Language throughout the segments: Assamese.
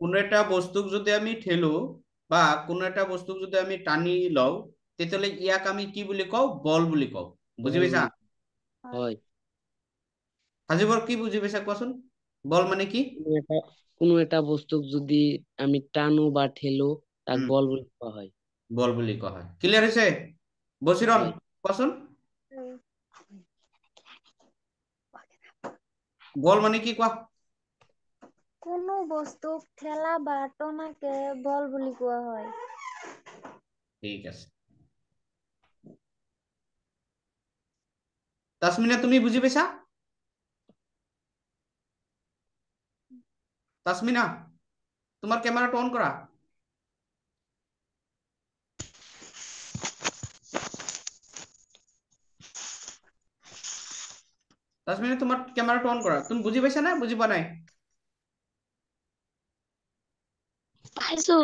কোন একটা বস্তুক যদি আমি ঠেলো বা কোন একটা বস্তুক যদি আমি টানি লও তেতিয়াহলে ইয়াক আমি কি বুলি কওঁ বল বুলি কওঁ বুজি পাইছা হয় সাজিবৰ কি বুজি পাইছা কোৱাচোন বল মানে কি কোনো এটা বস্তুক যদি আমি টানো বা ঠেলো তাক বল বুলি কোৱা হয় বল বুলি কোৱা হয় ক্লিয়াৰ হৈছে বচিৰণ কোৱাচোন বল মানে কি কোৱা কোনো বস্তু খেলা বা টনাকে বল বুলি কোৱা হয় ঠিক আছে তাসমিনা তুমি বুজি পাইছা তাসমিনা তোমাৰ কেমেৰাটো অন কৰা দশ মিনিট তোমাৰ অন কৰা তুমি বুজি পাইছা না বুজি পোৱা নাই পাইছো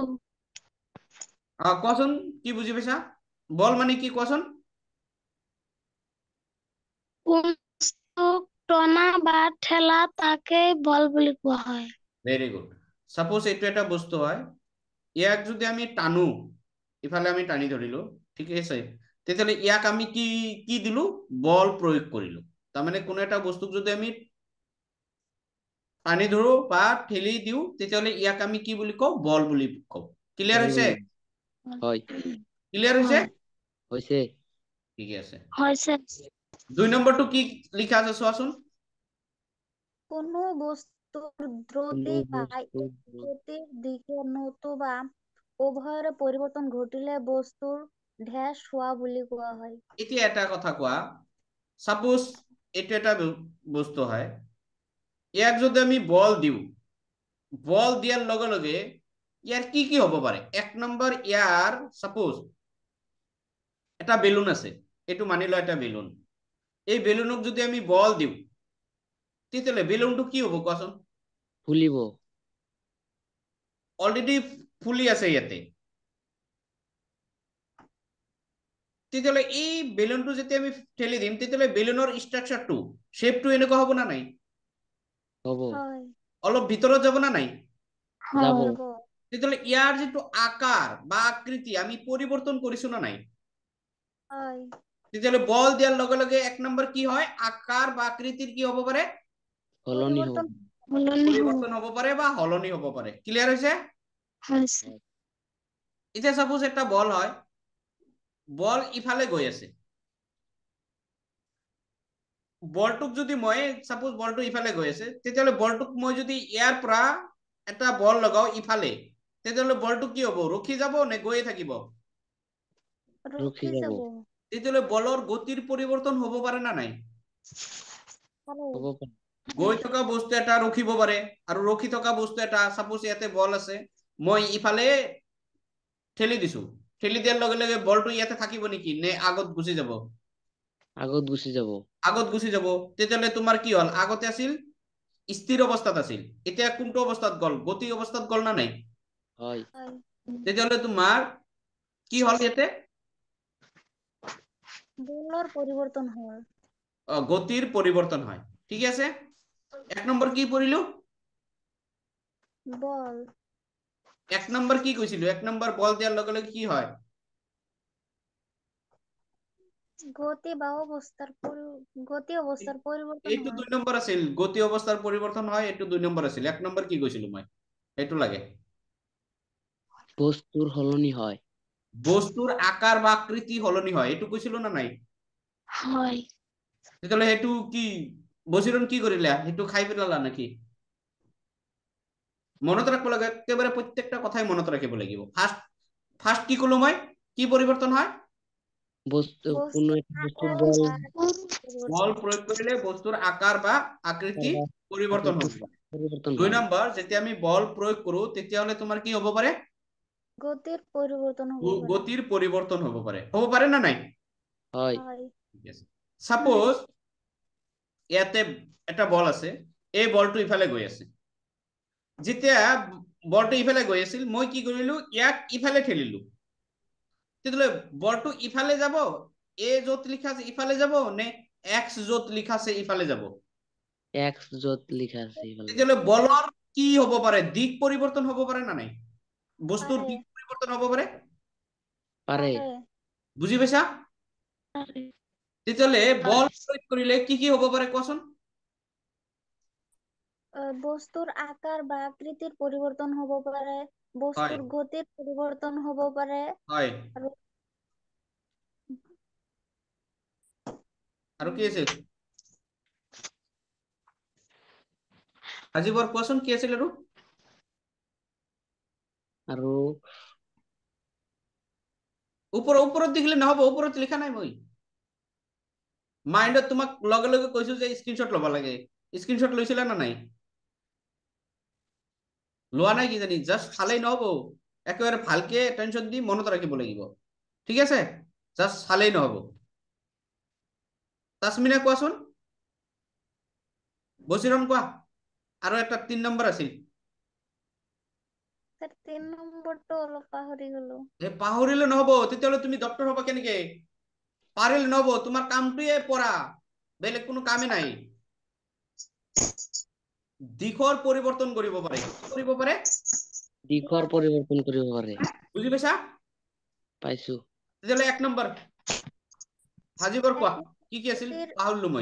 কি বুজি পাইছা বল মানে কি কোৱাচোন টনা বা ঠেলা তাকে বল বুলি কোৱা হয় ভেৰি গুড চাপ'জ এইটো এটা বস্তু হয় ইয়াক যদি আমি টানো ইফালে আমি টানি ধৰিলো ঠিকে আছে তেতিয়াহ'লে ইয়াক আমি কি কি দিলো বল প্ৰয়োগ কৰিলো তার মানে কোনো একটা বস্তুক যদি আমি টানি ধৰো বা ঠেলি দিওঁ তেতিয়াহলে ইয়াক আমি কি বুলি কওঁ বল বুলি কওঁ ক্লিয়াৰ হৈছে ক্লিয়াৰ হৈছে হৈছে ঠিকে আছে দুই নম্বৰটো কি লিখা আছে চোৱাচোন কোনো বস্তুর দ্রৌতিক গতির দিকে নতুবা উভয়ের পরিবর্তন ঘটিলে বস্তুর ঢেস হওয়া বুলি কোৱা হয় এতিয়া এটা কথা কোৱা সাপোজ এটা বুঝতে হয় ইয়াক যদি আমি বল দিও বল দিয়ার লগে লগে ইয়ার কি কি হব পাৰে এক নম্বৰ ইয়াৰ চাপোজ এটা বেলুন আছে এইটো মানি লোৱা এটা বেলুন এই বেলুনক যদি আমি বল দিওঁ তেতিয়াহ'লে বেলুনটো কি হ'ব কোৱাচোন ফুলিব অলৰেডি ফুলি আছে ইয়াতে তেতিয়াহ'লে এই বেলুনটো যেতিয়া আমি ঠেলি দিম তেতিয়াহ'লে বেলুনৰ ষ্ট্ৰাকচাৰটো শেপটো এনেকুৱা হ'ব না নাই হ'ব অলপ ভিতৰত যাব না নাই যাব তেতিয়াহ'লে ইয়াৰ যিটো আকাৰ বা আকৃতি আমি পৰিৱৰ্তন কৰিছো না নাই তেতিয়াহ'লে বল দিয়াৰ লগে লগে এক নম্বৰ কি হয় আকাৰ বা আকৃতিৰ কি হ'ব পাৰে হ'ব পৰিৱৰ্তন হ'ব পাৰে বা সলনি হ'ব পাৰে ক্লিয়াৰ হৈছে এতিয়া চাপ'জ এটা বল হয় বল ইফালে গৈ আছে বলটোক যদি মই চাপোজ বলটো ইফালে গৈ আছে তেতিয়াহ'লে বলটোক মই যদি ইয়াৰ পৰা এটা বল লগাওঁ ইফালে তেতিয়াহ'লে বলটো কি হ'ব ৰখি যাব নে গৈয়ে থাকিব তেতিয়াহ'লে বলৰ গতিৰ পৰিৱৰ্তন হ'ব পাৰে না নাই গৈ থকা বস্তু এটা ৰখিব পাৰে আৰু ৰখি থকা বস্তু এটা চাপোজ ইয়াতে বল আছে মই ইফালে ঠেলি দিছো ঠেলি দিয়ার লগে লগে বলটো ইয়াতে থাকিব নেকি নে আগত গুচি যাব আগত গুচি যাব আগত গুচি যাব তেতিয়াহ'লে তোমাৰ কি হ'ল আগতে আছিল স্থিৰ অৱস্থাত আছিল এতিয়া কোনটো অৱস্থাত গ'ল গতি অৱস্থাত গ'ল না নাই হয় তেতিয়াহ'লে তোমাৰ কি হ'ল ইয়াতে বলৰ পৰিৱৰ্তন হ'ল গতিৰ পৰিৱৰ্তন হয় ঠিক আছে এক নম্বৰ কি পঢ়িলো বল এক নম্বর কি কইছিল এক নম্বর বল দেওয়ার লগে লগে কি হয় গতি বা অবস্থার গতি অবস্থার পরিবর্তন এইটো দুই নম্বর আছিল গতি অবস্থার পরিবর্তন হয় এইটো দুই নম্বর আছিল এক নম্বর কি কইছিল মই এইটো লাগে বস্তুর হলনি হয় বস্তুর আকার বা আকৃতি হলনি হয় এইটো কৈছিল না নাই হয় তেতিয়াহ'লে সেইটো কি বজিরন কি কৰিলা সেইটো খাই পেলালা নাকি মনত রাখব লাগে একেবারে প্রত্যেকটা কথাই মনত রাখিব লাগিব ফার্স্ট ফার্স্ট কি কলো মই কি পরিবর্তন হয় বস্তু বল নাই হয় বল আছে এই বলটো ইফালে গৈ আছে যেতিয়া বৰটো ইফালে গৈ আছিল মই কি কৰিলো ইয়াক ইফালে ঠেলিলো তেতিয়াহ'লে বৰটো ইফালে যাব এ য'ত লিখা আছে ইফালে যাব নে এক্স য'ত লিখা আছে ইফালে যাব এক্স য'ত লিখা আছে ইফালে তেতিয়াহ'লে বলৰ কি হ'ব পাৰে দিক পৰিৱৰ্তন হ'ব পাৰে না নাই বস্তুৰ দিক পৰিৱৰ্তন হ'ব পাৰে পাৰে বুজি পাইছা তেতিয়াহ'লে বল প্ৰয়োগ কৰিলে কি কি হ'ব পাৰে কোৱাচোন বস্তুৰ আকাৰ বা আকৃতিৰ পৰিৱৰ্তন হব পাৰে বস্তুৰ গতিৰ পৰিৱৰ্তন হব পাৰে আৰু নহব ওপৰত লিখা নাই মই মাইণ্ডত তোমাক লগে লগে কৈছো যে স্ক্ৰীনশ্বট লবা লাগে স্ক্ৰীনশ্বট লৈছিলা নে নাই লোৱা নাই কিজানি জাষ্ট চালেই নহ'ব একেবাৰে ভালকে টেনশ্যন দি মনত ৰাখিব লাগিব ঠিক আছে জাষ্ট চালেই নহ'ব তাছমিনা কোৱাচোন বচিৰণ কোৱা আৰু এটা তিনি নম্বৰ আছিল তিন নম্বৰটো অলপ পাহৰি গলো এই পাহৰিলে নহ'ব তেতিয়াহ'লে তুমি ডক্টৰ হ'বা কেনেকে পাৰিলে নহ'ব তোমাৰ কামটোৱে পঢ়া বেলেগ কোনো কামে নাই দিখৰ পৰিৱৰ্তন কৰিব পাৰে কৰিব পাৰে দিখৰ পৰিৱৰ্তন কৰিব পাৰে বুজি পাইছা পাইছো তেতিয়াহ'লে এক নম্বৰ ভাজিবৰ কোৱা কি কি আছিল পাহৰিলো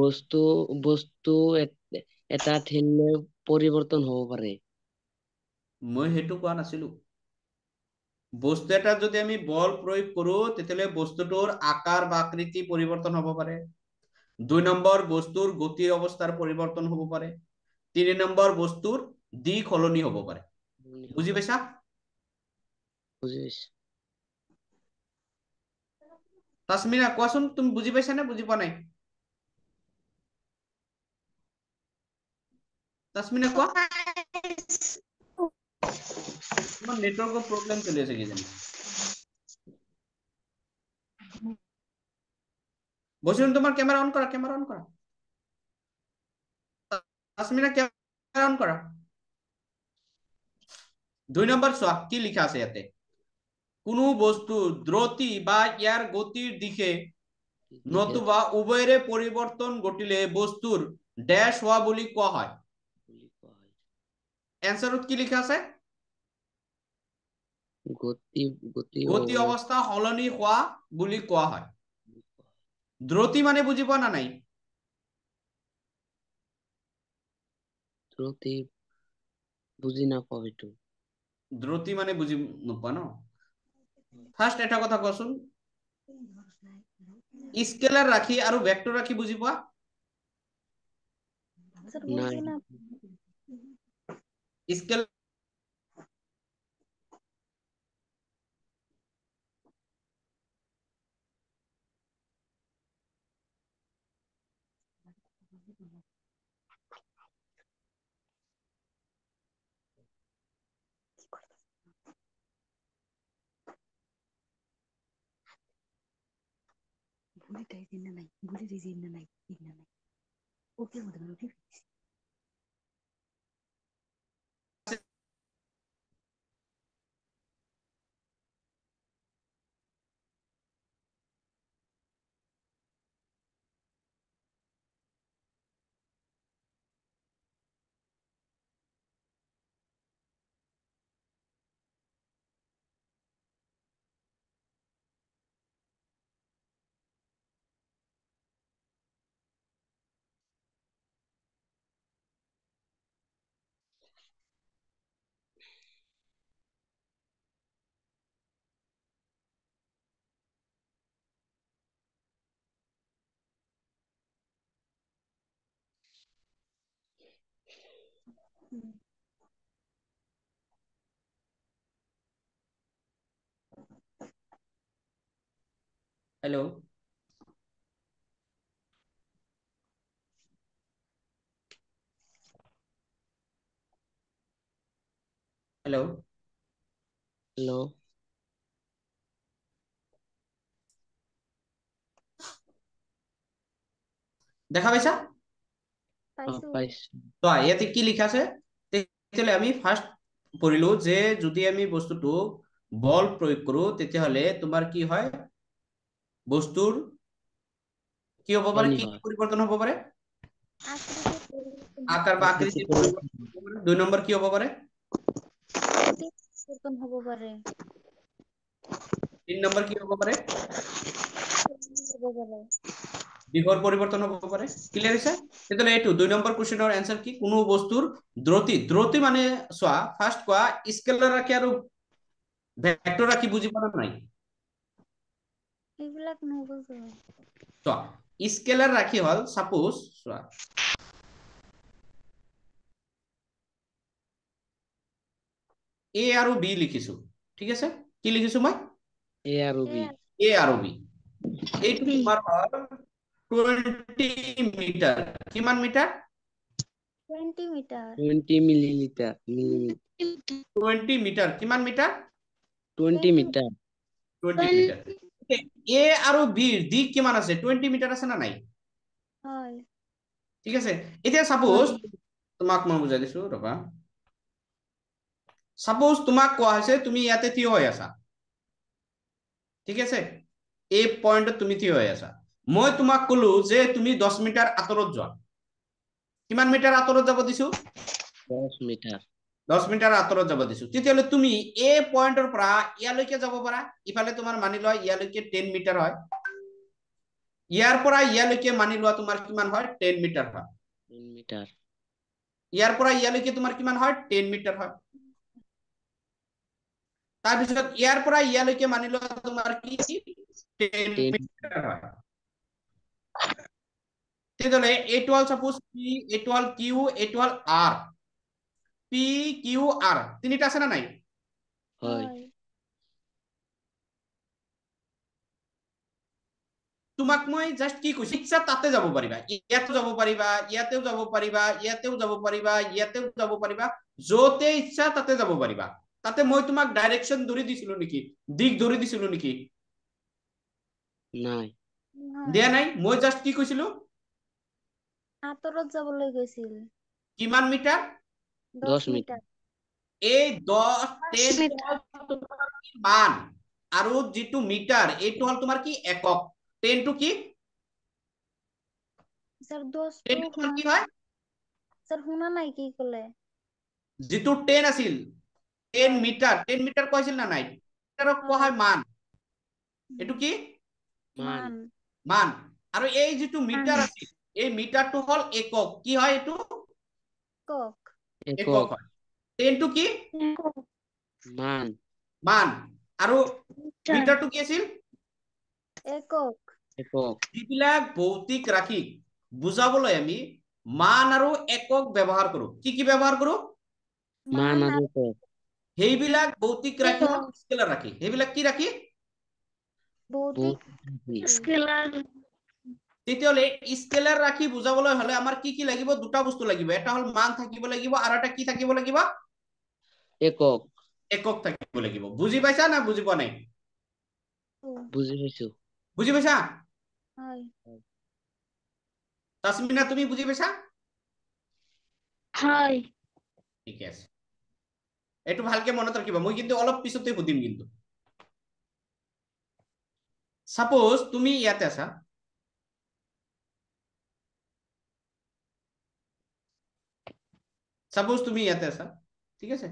বস্তু বস্তু এটা ঠেললৈ পৰিৱৰ্তন হ'ব পাৰে মই সেইটো কোৱা নাছিলো বস্তু এটা যদি আমি বল প্ৰয়োগ কৰো তেতিয়াহ'লে বস্তুটোৰ আকাৰ বা আকৃতি পৰিৱৰ্তন হ'ব পাৰে দুই নম্বর বস্তুর গতির অবস্থার পরিবর্তন হতে পারে তিন নম্বর বস্তুর দিক হলনি হতে পারে বুঝি পেশা তাসমিনা কোয়াশন তুমি বুঝি পাইছা না বুঝি পা নাই তাসমিনা কোয়া তোমার নেটওয়ার্ক প্রবলেম চলে এসে গেছে বসিরুন তোমার ক্যামেরা অন করা ক্যামেরা অন করা তাসমিনা ক্যামেরা অন করা দুই নম্বর সোয়া কি লিখা আছে এতে কোন বস্তু দ্রতি বা ইয়ার গতির দিকে নতুবা উভয়ের পরিবর্তন ঘটিলে বস্তুর ড্যাশ হওয়া বলি কোয়া হয় অ্যান্সারত কি লিখা আছে গতি গতি অবস্থা হলনি হওয়া বলি কোৱা হয় দ্রতি মানে, মানে বুজি পোৱা না নাই দ্রতি বুজি নাপাওঁ এইটো দ্রতি মানে বুজি নোপোৱা ন ফাৰ্ষ্ট এটা কথা কোৱাচোন স্কেলাৰ ৰাখি আৰু ভেক্টৰ ৰাখি বুজি পোৱা scalar Bullets are in the night. Bullets is in the night. In the night. Okay, mother. Okay. Hello hello hello देखा पैसा हाँ, पैसा तो ये तो लिखा से তাহলে আমি ফার্স্ট পঢ়িলো যে যদি আমি বস্তুটো বল প্ৰয়োগ কৰো তেতিয়াহ'লে তোমাৰ কি হয় বস্তুৰ কি হ'ব পাৰে কি পৰিৱৰ্তন হ'ব পাৰে আকার বা আকৃতি দুই নম্বৰ কি হ'ব পাৰে তিন নম্বৰ কি হ'ব পাৰে দিহৰ পৰিৱৰ্তন হ'ব পাৰে ক্লিয়াৰ হৈছে তেতিয়াহ'লে এইটো দুই নম্বৰ কুৱেশ্যনৰ এনচাৰ কি কোনো বস্তুৰ দ্ৰতি দ্ৰতি মানে চোৱা ফাৰ্ষ্ট কোৱা স্কেলৰ ৰাখি আৰু ভেক্টৰ ৰাখি বুজি পাৰা নাই চোৱা স্কেলাৰ ৰাখি হ'ল চাপোজ চোৱা এ আৰু বি লিখিছো ঠিক আছে কি লিখিছো মই এ আৰু বি এ আৰু বি এইটো তোমাৰ হ'ল 20 meter. Kiman meter? 20 meter. 20 milliliter. milliliter. 20 meter. Kiman meter? 20 meter. 20 meter. Okay. A aru B, D kiman ase? 20 meter ase na nai? Hai. Okay. Okay. Itiya suppose, tumak ma buja disu, rupa. Suppose tumak kwa ase, tumi yate thi hoya sa. Okay. A point tumi thi hoya sa. মই তোমাক কলো যে তুমি দহ মিটাৰ আঁতৰত যোৱা কিমান মিটাৰ আঁতৰত যাব দিছো দহ মিটাৰ দহ মিটাৰ আঁতৰত যাব দিছো তেতিয়াহ'লে তুমি এই পইণ্টৰ পৰা ইয়ালৈকে যাব পাৰা ইফালে তোমাৰ মানি লোৱা ইয়ালৈকে টেন মিটাৰ হয় ইয়াৰ পৰা ইয়ালৈকে মানি লোৱা তোমাৰ কিমান হয় টেন মিটাৰ হয় ইয়াৰ পৰা ইয়ালৈকে তোমাৰ কিমান হয় টেন মিটাৰ হয় তাৰপিছত ইয়াৰ পৰা ইয়ালৈকে মানি লোৱা তোমাৰ কি টেন মিটাৰ হয় তেতিয়াহলে এইটো হল চাপোজ পি এইটো হল কিউ এইটো হল আৰ পি কিউ আৰ তিনিটা আছে নে নাই তোমাক মই জাষ্ট কি কৈছো ইচ্ছা তাতে যাব পাৰিবা ইয়াতো যাব পাৰিবা ইয়াতেও যাব পাৰিবা ইয়াতেও যাব পাৰিবা ইয়াতেও যাব পাৰিবা য'তে ইচ্ছা তাতে যাব পাৰিবা তাতে মই তোমাক ডাইৰেকশ্যন ধৰি দিছিলো নেকি দিশ ধৰি দিছিলো নেকি নাই দিয়া নাই মই জাষ্ট কি কৈছিলো আঁতৰত যাবলৈ গৈছিল কিমান মিটাৰ দহ মিটাৰ এই দহ মান আৰু যিটো মিটাৰ এইটো হ'ল তোমাৰ কি একক টেনটো কি কি হয় স্যার শুনা নাই কি কলে যিটো টেন আছিল টেন মিটাৰ টেন মিটাৰ কৈছিল না নাই মিটাৰক কোৱা হয় মান এইটো কি মান মান আর এই যেটু মিটার আছে এই মিটারটো হল একক কি হয় এটু একক একক হয় কি মান মান আৰু মিটাৰটো কি আছিল একক একক যিবিলাক ভৌতিক ৰাশি বুজাবলৈ আমি মান আৰু একক ব্যৱহাৰ কৰো কি কি ব্যৱহাৰ কৰো মান আৰু একক সেইবিলাক ভৌতিক ৰাশি স্কেলাৰ ৰাশি সেইবিলাক কি ৰাশি স্কেলার রাখি বুঝাবলে হলে আমার কি কি লাগিব দুটা বস্তু লাগিব এটা হল মান থাকিব লাগিব আর একটা কি থাকিব লাগিব একক একক থাকিব লাগিব বুঝি পাইছা না বুঝি পোৱা নাই বুঝি পাইছো বুঝি পাইছা তাসমিনা তুমি বুঝি পাইছা হয় ঠিক আছে এইটো ভালকে মনত ৰাখিবা মই কিন্তু অলপ পিছতে সুধিম কিন্তু Suppose তুমি ইয়াতে আছা Suppose তুমি ইয়াতে আছা ঠিক আছে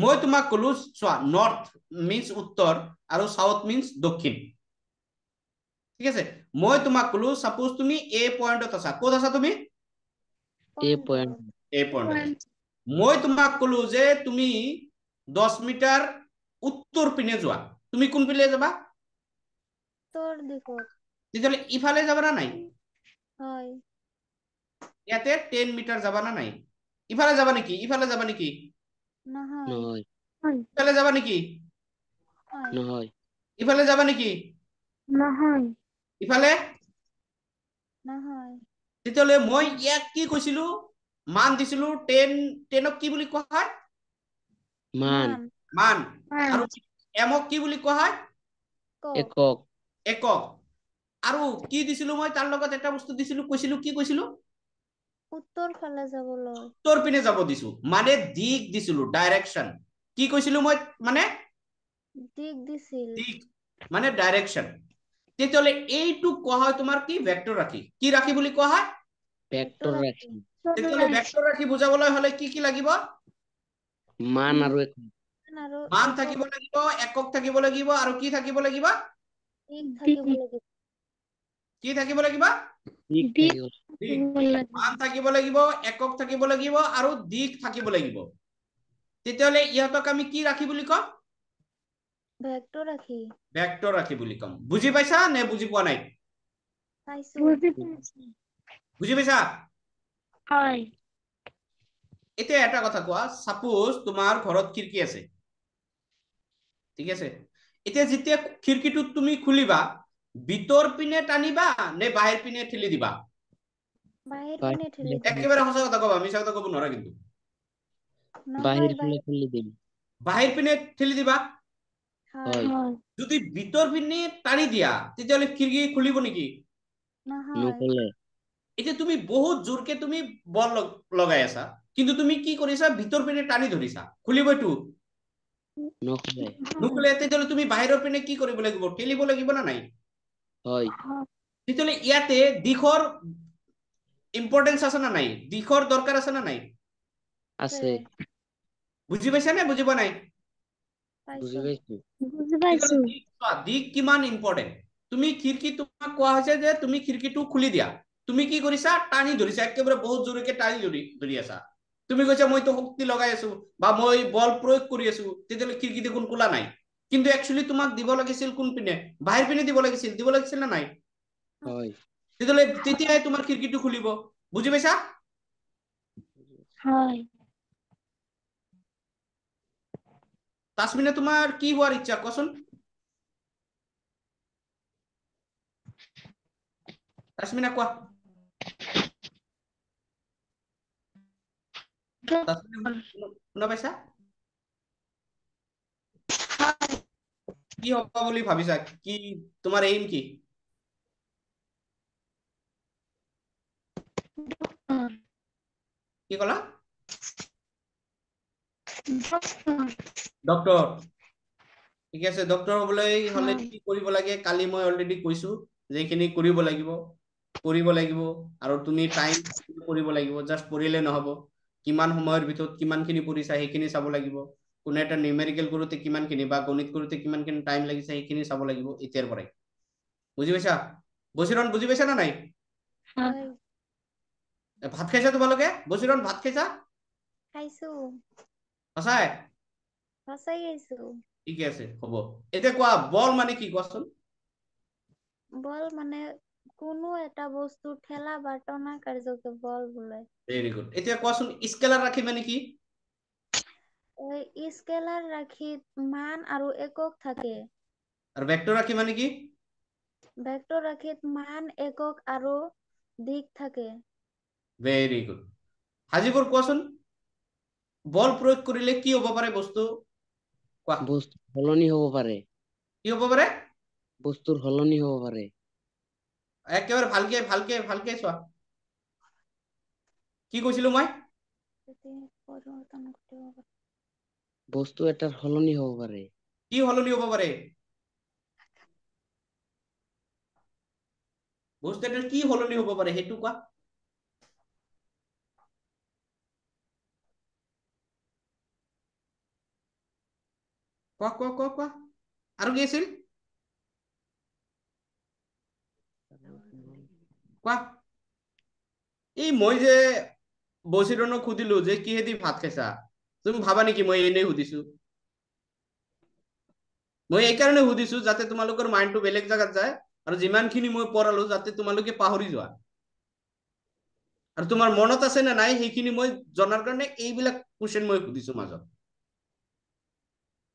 মই তোমাক কলো চোৱা নৰ্থ মিনচ উত্তৰ আৰু চাউথ মিনচ দক্ষিণ ঠিক আছে মই তোমাক কলো চাপোজ তুমি এ পইণ্টত আছা কত আছা তুমি মই তোমাক কলো যে তুমি দহ মিটাৰ উত্তৰ পিনে যোৱা তুমি কোনপিনে যাবা উত্তৰ দিশত তেতিয়াহ'লে ইফালে যাবানা নাই হয় ইয়াতে টেন মিটাৰ যাবানা নাই ইফালে যাবা নেকি ইফালে যাবা নেকি ইফালে যাবা নেকি নহয় ইফালে যাবা নেকি নহয় ইফালে নহয় তেতিয়াহ'লে মই ইয়াক কি কৈছিলো মান দিছিলো টেন টেনক কি বুলি কোৱা হয় মান মান আৰু এমক কি বুলি কোৱা হয় একক একক আৰু কি দিছিলো মই তাৰ লগত এটা বস্তু দিছিলো কৈছিলো কি কৈছিলো উত্তৰ পিনে যাব দিছো মানে দিক দিছিলো ডাইৰেকশ্যন কি কৈছিলো মই মানে মানে ডাইৰেকশ্যন তেতিয়াহ'লে এইটো কোৱা হয় তোমাৰ কি ভেক্টৰ ৰাখি কি ৰাখি বুলি কোৱা হয় ভেক্টৰ ৰাখি তেতিয়াহ'লে ভেক্টৰ ৰাখি বুজাবলৈ হ'লে কি কি লাগিব মান আৰু মান থাকিব লাগিব একক থাকিব লাগিব আৰু কি থাকিব লাগিব কি থাকিব লাগিব মান থাকিব লাগিব একক থাকিব লাগিব আৰু দিক থাকিব লাগিব তেতিয়াহলে ইহঁতক আমি কি ৰাখি বুলি কম এতিয়া এটা কথা কোৱা চাপোজ তোমাৰ ঘৰত খিৰিকী আছে ঠিক আছে এতিয়া যেতিয়া খিৰিকীটো তুমি খুলিবা ভিতৰ পিনে টানিবা নে বাহিৰ পিনে ঠেলি দিবা একেবাৰে সঁচা কথা কবা মিছা কথা কব নোৱাৰা কিন্তু বাহিৰ পিনে ঠেলি দিবা যদি ভিতৰ পিনে টানি দিয়া তেতিয়াহলে খিৰিকী খুলিব নেকি এতিয়া তুমি বহুত জোৰকে তুমি বল লগাই আছা কিন্তু তুমি কি কৰিছা ভিতৰ পিনে টানি ধৰিছা খুলিবইটো খিৰিকীটো খুলি দিয়া তুমি কি কৰিছা টানি ধৰিছা একেবাৰে বহুত জোৰকে টানি ধৰি ধৰি আছা তুমি কৈছা মই তো শক্তি লগাই আছো বা মই বল প্ৰয়োগ কৰি আছো তেতিয়াহ'লে খিৰিকী দেখোন খোলা নাই কিন্তু একচুৱেলি তোমাক দিব লাগিছিল কোন পিনে বাহিৰ পিনে দিব লাগিছিল দিব লাগিছিল নে নাই তেতিয়াহ'লে তেতিয়াই তোমাৰ খিৰিকীটো খুলিব বুজি পাইছা তাসমিনা তোমাৰ কি হোৱাৰ ইচ্ছা কোৱাচোন তাসমিনা কোৱা শুনা কি হবা বুলি ভাবিছা কি তোমাৰ এইম কি কি কলা ডক্টৰ ঠিক আছে ডক্টৰ হবলৈ হলে কি কৰিব লাগে কালি মই অলৰেডি কৈছো যিখিনি কৰিব লাগিব কৰিব লাগিব আৰু তুমি টাইম কৰিব লাগিব জাষ্ট পঢ়িলে নহ'ব কিমান সময়ৰ ভিতৰত কিমানখিনি পঢ়িছা সেইখিনি চাব লাগিব কোনে এটা নিউমেৰিকেল কৰোঁতে কিমানখিনি বা গণিত কৰোঁতে কিমানখিনি টাইম লাগিছে সেইখিনি চাব লাগিব এতিয়াৰ পৰাই বুজি পাইছা বচিৰণ বুজি পাইছা নে নাই ভাত খাইছা তোমালোকে বচিৰণ ভাত খাইছা সঁচাই ঠিকে আছে হব এতিয়া কোৱা বল মানে কি কোৱাচোন বল মানে কোনো এটা বস্তু ঠেলা বা টনা কাৰ্যকে বল বোলে ভেৰি গুড এতিয়া কোৱাচোন স্কেলাৰ ৰাখি মানে কি স্কেলাৰ ৰাখি মান আৰু একক থাকে আৰু ভেক্টৰ ৰাখি মানে কি ভেক্টৰ ৰাখি মান একক আৰু দিক থাকে ভেৰি গুড হাজিবৰ কোৱাচোন বল প্ৰয়োগ কৰিলে কি হ'ব পাৰে বস্তু বস্তু সলনি হ'ব পাৰে কি হ'ব পাৰে বস্তুৰ সলনি হ'ব পাৰে একেবাৰে ভালকে ভালকে ভালকে চোৱা কি কৈছিলো মই বস্তু এটাৰ সলনি হ'ব পাৰে কি সলনি হ'ব পাৰে বস্তু এটাৰ কি সলনি হ'ব পাৰে সেইটো কোৱা কোৱা কোৱা কোৱা কোৱা আৰু কি আছিল কোৱা এই মই যে বছিৰণক সুধিলো যে কিহেদি ভাত খাইছা তুমি ভাবা নেকি মই এনেই সুধিছো মই এইকাৰণে সুধিছো যাতে তোমালোকৰ মাইণ্ডটো বেলেগ জেগাত যায় আৰু যিমানখিনি মই পঢ়ালো যাতে তোমালোকে পাহৰি যোৱা আৰু তোমাৰ মনত আছে নে নাই সেইখিনি মই জনাৰ কাৰণে এইবিলাক কুৱেশ্যন মই সুধিছো মাজত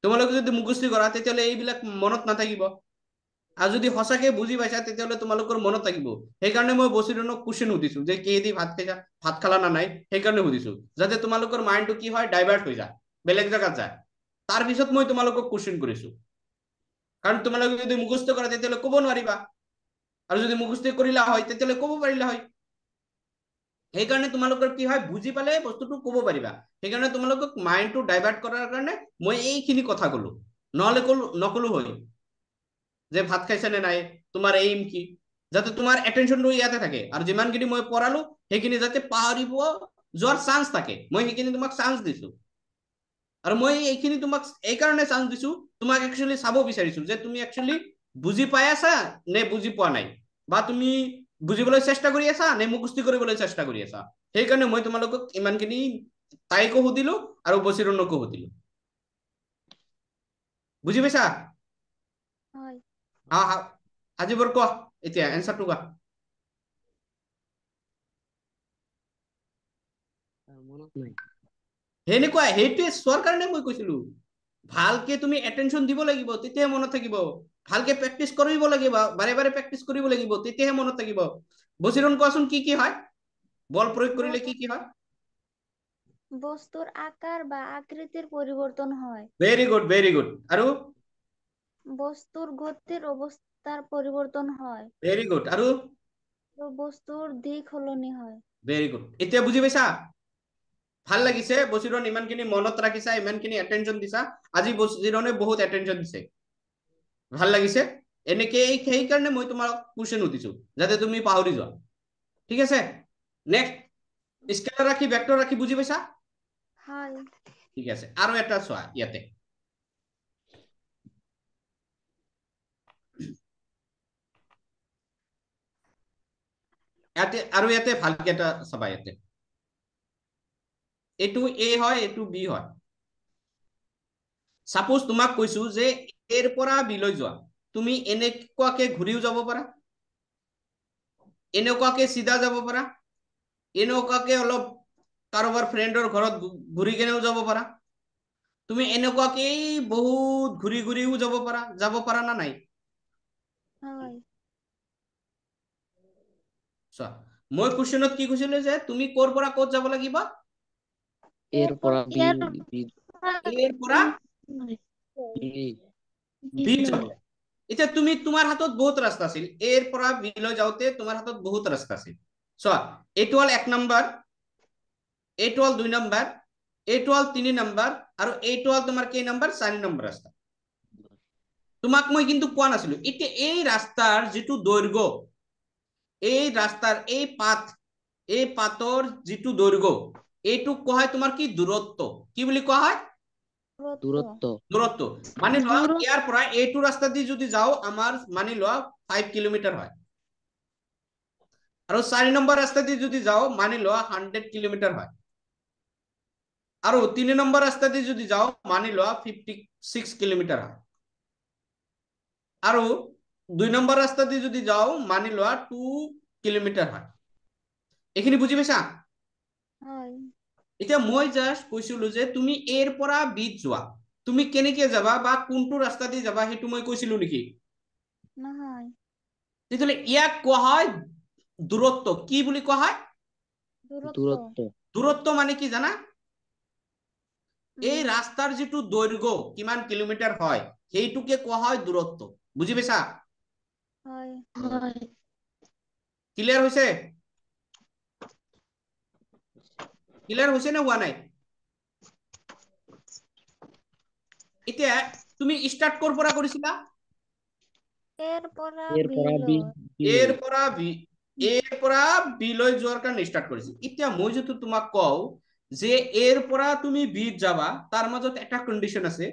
তোমালোকে যদি মুখস্থি কৰা তেতিয়াহ'লে এইবিলাক মনত নাথাকিব আৰু যদি সঁচাকে বুজি পাইছা তেতিয়াহ'লে তোমালোকৰ মনত থাকিব সেইকাৰণে মই বছিৰণক কুৱেশ্যন সুধিছো যে কেইদি ভাত খাইছা ভাত খালা না নাই সেইকাৰণে সুধিছো যাতে তোমালোকৰ মাইণ্ডটো কি হয় ডাইভাৰ্ট হৈ যা বেলেগ জেগাত যা তাৰপিছত মই তোমালোকক কুৱেশ্যন কৰিছো কাৰণ তোমালোকে যদি মুখস্থ কৰা তেতিয়াহ'লে ক'ব নোৱাৰিবা আৰু যদি মুখস্থ কৰিলা হয় তেতিয়াহ'লে ক'ব পাৰিলা হয় সেইকাৰণে তোমালোকৰ কি হয় বুজি পালে বস্তুটো ক'ব পাৰিবা সেইকাৰণে তোমালোকক মাইণ্ডটো ডাইভাৰ্ট কৰাৰ কাৰণে মই এইখিনি কথা ক'লো নহ'লে ক'লো নকলো হয় যে ভাত খাইছে নে নাই তোমাৰ এইম কি যাতে তোমাৰ এটেনশ্যনটো ইয়াতে থাকে আৰু যিমানখিনি মই পঢ়ালো সেইখিনি যাতে পাহৰিব যোৱাৰ চান্স থাকে মই সেইখিনি তোমাক চান্স দিছো আৰু মই এইখিনি তোমাক এইকাৰণে চান্স দিছো তোমাক একচুৱেলি চাব বিচাৰিছো যে তুমি একচুৱেলি বুজি পাই আছা নে বুজি পোৱা নাই বা তুমি বুজিবলৈ চেষ্টা কৰি আছা নে মুখস্থি কৰিবলৈ চেষ্টা কৰি আছা সেইকাৰণে মই তোমালোকক ইমানখিনি তাইকো সুধিলো আৰু বচিৰণকো সুধিলো বুজি পাইছা হা হা হাজিবৰ কোৱা এতিয়া এনচাৰটো কোৱা সেনেকুৱা সেইটোৱে চোৱাৰ কাৰণে মই কৈছিলো ভালকে তুমি এটেনশ্যন দিব লাগিব তেতিয়াহে মনত থাকিব ভালকে প্ৰেক্টিচ কৰিব লাগিব বাৰে বাৰে প্ৰেক্টিচ কৰিব লাগিব তেতিয়াহে মনত থাকিব বচিৰণ কোৱাচোন কি কি হয় বল প্ৰয়োগ কৰিলে কি কি হয় বস্তুৰ আকাৰ বা আকৃতিৰ পৰিৱৰ্তন হয় ভেৰি গুড ভেৰি গুড আৰু বস্তুৰ গতিৰ অৱস্থাৰ পৰিৱৰ্তন হয় ভেৰি গুড আৰু বস্তুৰ দিশ সলনি হয় ভেৰি গুড এতিয়া বুজি পাইছা ভাল লাগিছে বছিৰণ ইমানখিনি মনত ৰাখিছা ইমানখিনি এটেনশ্যন দিছা আজি বছিৰণে বহুত এটেনশ্যন দিছে ভাল লাগিছে এনেকে সেইকাৰণে মই তোমাক কুৱেশ্যন সুধিছো যাতে তুমি পাহৰি যোৱা ঠিক আছে নেক্সট স্কেলাৰ ৰাখি বেক্টৰ ৰাখি বুজি পাইছা হয় ঠিক আছে আৰু এটা চোৱা ইয়াতে আৰু ইয়াতে ভালকে এটা চাবা ইয়াতে এইটো এ হয় এইটো বি হয় চাপোজ তোমাক কৈছো যে এৰ পৰা বিলৈ যোৱা তুমি এনেকুৱাকে ঘূৰিও যাব পাৰা এনেকুৱাকে চিধা যাব পাৰা এনেকুৱাকে অলপ কাৰোবাৰ ফ্ৰেণ্ডৰ ঘৰত ঘূৰি কেনেও যাব পাৰা তুমি এনেকুৱাকেই বহুত ঘূৰি ঘূৰিও যাব পাৰা যাব পাৰা না নাই চোৱা মই কুৱেশ্যনত কি কৈছিলো যে তুমি কৰ পৰা কত যাব লাগিবা এতিয়া তুমি তোমাৰ হাতত বহুত ৰাস্তা আছিল এৰ পৰা বিলৈ যাওঁতে তোমাৰ হাতত বহুত ৰাস্তা আছিল চোৱা এইটো হ'ল এক নম্বৰ এইটো হ'ল দুই নম্বৰ এইটো হ'ল তিনি নম্বৰ আৰু এইটো হ'ল তোমাৰ কেই নম্বৰ চাৰি নম্বৰ ৰাস্তা তোমাক মই কিন্তু কোৱা নাছিলো এতিয়া এই ৰাস্তাৰ যিটো দৈৰ্ঘ্য এই রাস্তার এই পাথ এই পাথর যেটু দৈর্ঘ্য এইটুক কোয়া হয় তোমার কি দূরত্ব কি বুলি কোয়া হয় দূরত্ব দূরত্ব মানে লোৱা ইয়াৰ পৰা এইটো ৰাস্তা দি যদি যাওঁ আমাৰ মানি লোৱা ফাইভ কিলোমিটাৰ হয় আৰু চাৰি নম্বৰ ৰাস্তা দি যদি যাওঁ মানি লোৱা হাণ্ড্ৰেড কিলোমিটাৰ হয় আৰু তিনি নম্বৰ ৰাস্তা দি যদি যাওঁ মানি লোৱা ফিফটি ছিক্স কিলোমিটাৰ হয় আৰু দুই নম্বর রাস্তা দিয়ে যদি যাও মানি লোয়া টু কিলোমিটার হয় এখানে বুঝি পেছা এতিয়া মই জাষ্ট কৈছিলো যে তুমি এর পরা বিচ যাওয়া তুমি কেনেকে যাবা বা কোনটো রাস্তা দিয়ে যাবা সেইটো মই কৈছিলো নেকি তেতিয়াহ'লে ইয়াক কোৱা হয় দূৰত্ব কি বুলি কোৱা হয় দূৰত্ব মানে কি জানা এই ৰাস্তাৰ যিটো দৈৰ্ঘ্য কিমান কিলোমিটাৰ হয় সেইটোকে কোৱা হয় দূৰত্ব বুজি পাইছা ক্লিয়াৰ হৈছে ক্লিয়াৰ হৈছে নে হোৱা নাই এতিয়া তুমি ষ্টাৰ্ট কৰ পৰা কৰিছিলা তাৰ মাজত এটা কণ্ডিশ্যন আছে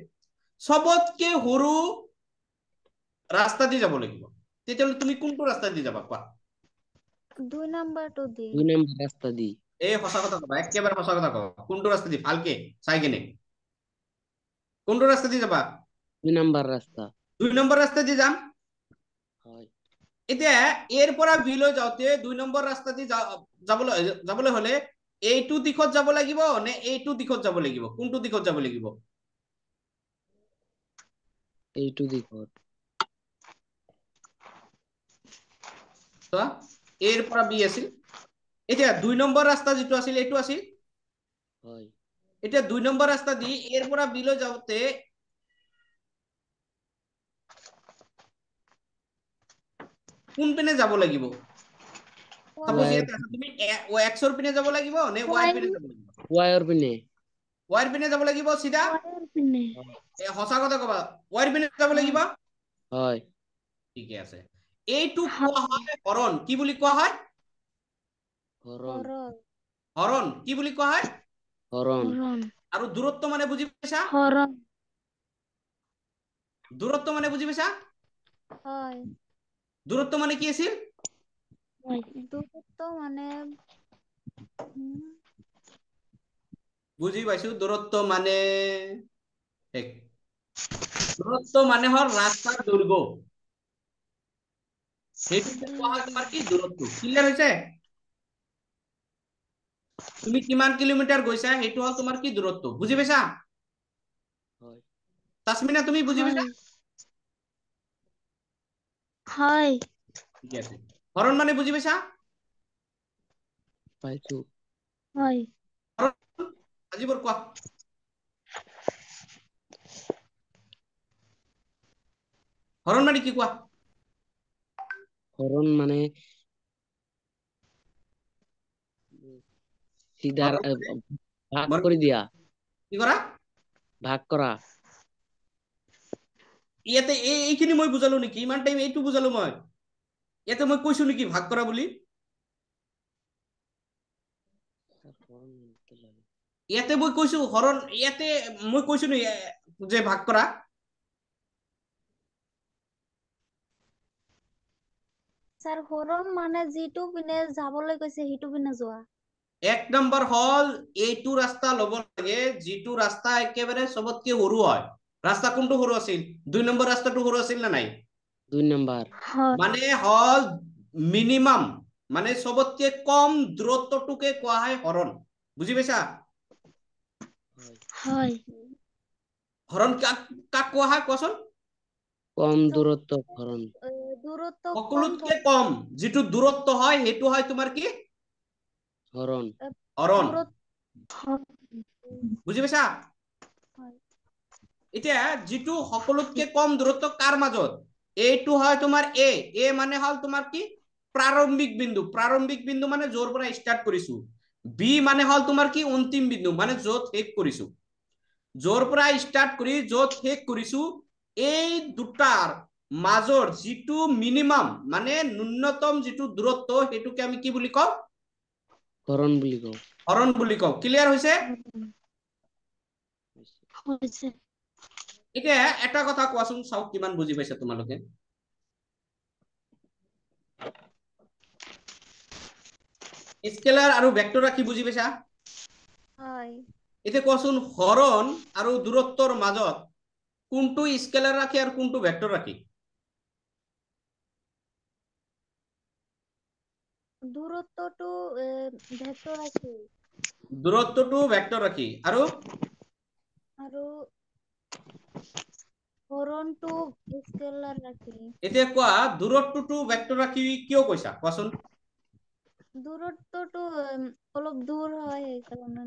চবতকে সৰু ৰাস্তা দি যাব লাগিব তেতিয়া তুমি কোনটো ৰাস্তাই যাবা কোৱা দুই নম্বৰটো দি দুই নম্বৰ ৰাস্তা দি এই সঁচা কথা কবা একেবাৰে সঁচা কথা কবা কোনটো ৰাস্তা দি ভালকে চাই কেনে কোনটো ৰাস্তা দি যাবা দুই নম্বৰ ৰাস্তা দুই নম্বৰ ৰাস্তা দি যাম হয় এতিয়া ইয়াৰ পৰা বিলৈ যাওঁতে দুই নম্বৰ ৰাস্তা দি যাবলৈ যাবলৈ হলে এইটো দিশত যাব লাগিব নে এইটো দিশত যাব লাগিব কোনটো দিশত যাব লাগিব এইটো দিশত চোৱা এ ৰ পৰা বি আছিল এতিয়া দুই নম্বৰ ৰাস্তা যিটো আছিল এইটো আছিল এতিয়া দুই নম্বৰ ৰাস্তা দি এ ৰ পৰা বিলৈ যাওঁতে কোনপিনে যাব লাগিব ঠিকে আছে এইটুক কোয়া হয় হরণ কি বুলি কোয়া হয় হরণ কি বুলি কোৱা হয় হরণ আৰু দূৰত্ব মানে বুজি পাইছা হরণ দূৰত্ব মানে বুজি পাইছা হয় দূৰত্ব মানে কি আছিল দূৰত্ব মানে বুজি পাইছো দূৰত্ব মানে দূৰত্ব মানে হ'ল ৰাস্তাৰ দুৰ্গ সেইটোকে কোৱা হয় তোমাৰ কি দূৰত্ব ক্লিয়াৰ হৈছে তুমি কিমান কিলোমিটাৰ গৈছা সেইটো হ'ল তোমাৰ কি দূৰত্ব বুজি পাইছা তাসমিনা তুমি বুজি পাইছা হয় ঠিক আছে হৰণ মানে বুজি পাইছা পাইছো হয় আজিবৰ কোৱা হৰণ মানে কি কোৱা হরণ মানে সিদার ভাগ করে দিয়া কি করা ভাগ করা ইয়াতে এইখিনি মই বুজালো নেকি ইমান টাইম এইটো বুজালো মই ইয়াতে মই কৈছো নেকি ভাগ কৰা বুলি ইয়াতে মই কৈছো হৰণ ইয়াতে মই কৈছো নি যে ভাগ কৰা ছাৰ হৰণ মানে যিটো পিনে যাবলৈ কৈছে সেইটো পিনে যোৱা এক নম্বৰ হল এইটো ৰাস্তা লব লাগে যিটো ৰাস্তা একেবাৰে চবতকে সৰু হয় ৰাস্তা কোনটো সৰু আছিল দুই নম্বৰ ৰাস্তাটো সৰু আছিল নে নাই দুই নম্বৰ মানে হল মিনিমাম মানে চবতকে কম দূৰত্বটোকে কোৱা হয় হৰণ বুজি পাইছা হয় হৰণ কাক কোৱা হয় কোৱাচোন কম দূরত্ব খরণ দূরত্ব সকলোতকে কম যেটু দূরত্ব হয় হেতু হয় তোমার কি খরণ খরণ বুঝি বেসা এটা যেটু সকলোতকে কম দূরত্ব কার মাজত এইটু হয় তোমাৰ এ এ মানে হল তোমাৰ কি প্ৰাৰম্ভিক বিন্দু প্ৰাৰম্ভিক বিন্দু মানে জোৰ পৰা স্টাৰ্ট কৰিছো বি মানে হল তোমাৰ কি অন্তিম বিন্দু মানে যত শেষ কৰিছো জোৰ পৰা স্টাৰ্ট কৰি যত শেষ কৰিছো এই দুটাৰ মাজৰ যিটো মিনিমাম মানে ন্যূনতম যিটো দূৰত্ব সেইটোকে আমি কি বুলি কওঁ হৰণ বুলি কওঁ হৰণ বুলি কওঁ ক্লিয়াৰ হৈছে এতিয়া এটা কথা কোৱাচোন চাওক কিমান বুজি পাইছা তোমালোকে স্কেলাৰ আৰু ভেক্টৰা কি বুজি পাইছা এতিয়া কোৱাচোন হৰণ আৰু দূৰত্বৰ মাজত কোনটু স্কেলার রাখি আর কোনটু ভেক্টর রাখি দূরত্ব ভেক্টর রাখি দূরত্ব টু ভেক্টর স্কেলার রাখি এতিয়া কোৱা দূরত্ব টু ভেক্টর ৰাখি কিয় কৈছা কোৱাচোন দূৰত্বটো অলপ দূৰ হয় সেইকাৰণে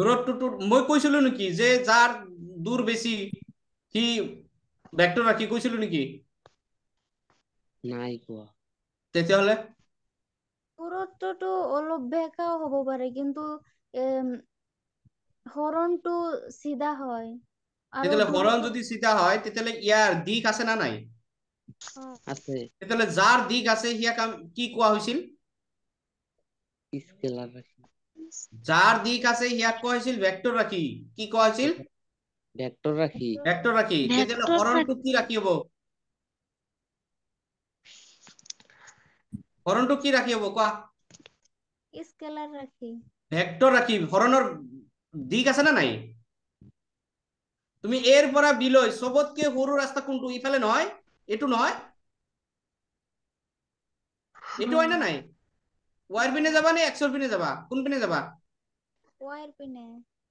দূৰত্বটো মই কৈছিলো নেকি যে যাৰ দূৰ বেছি সি ভেক্টৰ ৰাখি কৈছিলো নেকি নাই কোৱা তেতিয়াহ'লে দূৰত্বটো অলপ বেকাও হ'ব পাৰে কিন্তু হৰণটো চিধা হয় তেতিয়াহ'লে হৰণ যদি চিধা হয় তেতিয়াহ'লে ইয়াৰ দিশ আছে না নাই আছে তেতিয়াহ'লে যাৰ দিশ আছে সিয়াক কি কোৱা হৈছিল স্কেলাৰ যার দিক আছে ইয়াক কোৱা ভেক্টর রাখি কি কোৱা ভেক্টর রাখি ভেক্টর রাখি ৰাখি তেতিয়াহ'লে হৰণটো কি ৰাখি হ'ব হৰণটো কি ৰাখি হ'ব কোৱা স্কেলাৰ ৰাখি ভেক্টৰ ৰাখি হৰণৰ দিক আছে না নাই তুমি এর পৰা বিলৈ চবতকে সৰু ৰাস্তা কোনটো ইফালে নয় এটু নয় এটু হয় না নাই ওয়াইৰ পিনে যাবা নে এক্সৰ পিনে যাবা কোন পিনে যাবা ওয়াইৰ পিনে